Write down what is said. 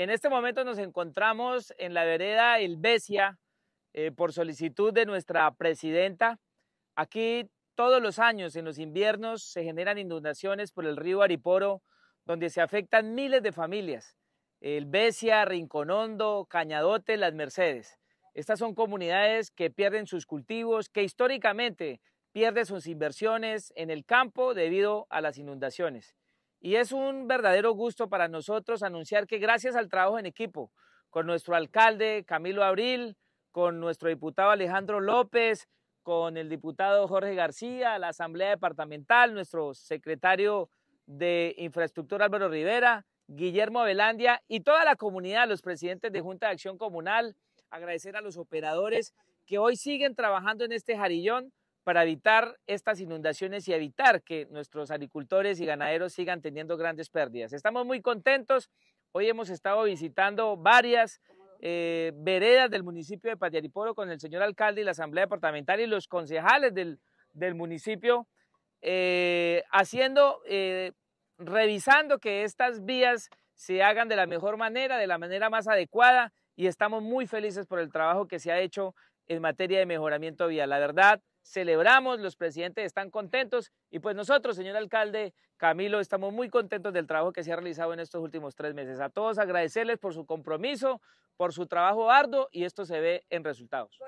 En este momento nos encontramos en la vereda El eh, por solicitud de nuestra presidenta. Aquí todos los años, en los inviernos, se generan inundaciones por el río Ariporo, donde se afectan miles de familias. El Rinconondo, Cañadote, Las Mercedes. Estas son comunidades que pierden sus cultivos, que históricamente pierden sus inversiones en el campo debido a las inundaciones. Y es un verdadero gusto para nosotros anunciar que gracias al trabajo en equipo con nuestro alcalde Camilo Abril, con nuestro diputado Alejandro López, con el diputado Jorge García, la Asamblea Departamental, nuestro secretario de Infraestructura Álvaro Rivera, Guillermo Velandia y toda la comunidad, los presidentes de Junta de Acción Comunal, agradecer a los operadores que hoy siguen trabajando en este jarillón para evitar estas inundaciones y evitar que nuestros agricultores y ganaderos sigan teniendo grandes pérdidas. Estamos muy contentos. Hoy hemos estado visitando varias eh, veredas del municipio de Patiariporo con el señor alcalde y la asamblea departamental y los concejales del, municipio, eh, haciendo, eh, revisando que estas vías se hagan de la mejor manera, de la manera más adecuada y estamos muy felices por el trabajo que se ha hecho en materia de mejoramiento vial. La verdad, celebramos, los presidentes están contentos y pues nosotros, señor alcalde Camilo, estamos muy contentos del trabajo que se ha realizado en estos últimos tres meses. A todos agradecerles por su compromiso, por su trabajo arduo y esto se ve en resultados.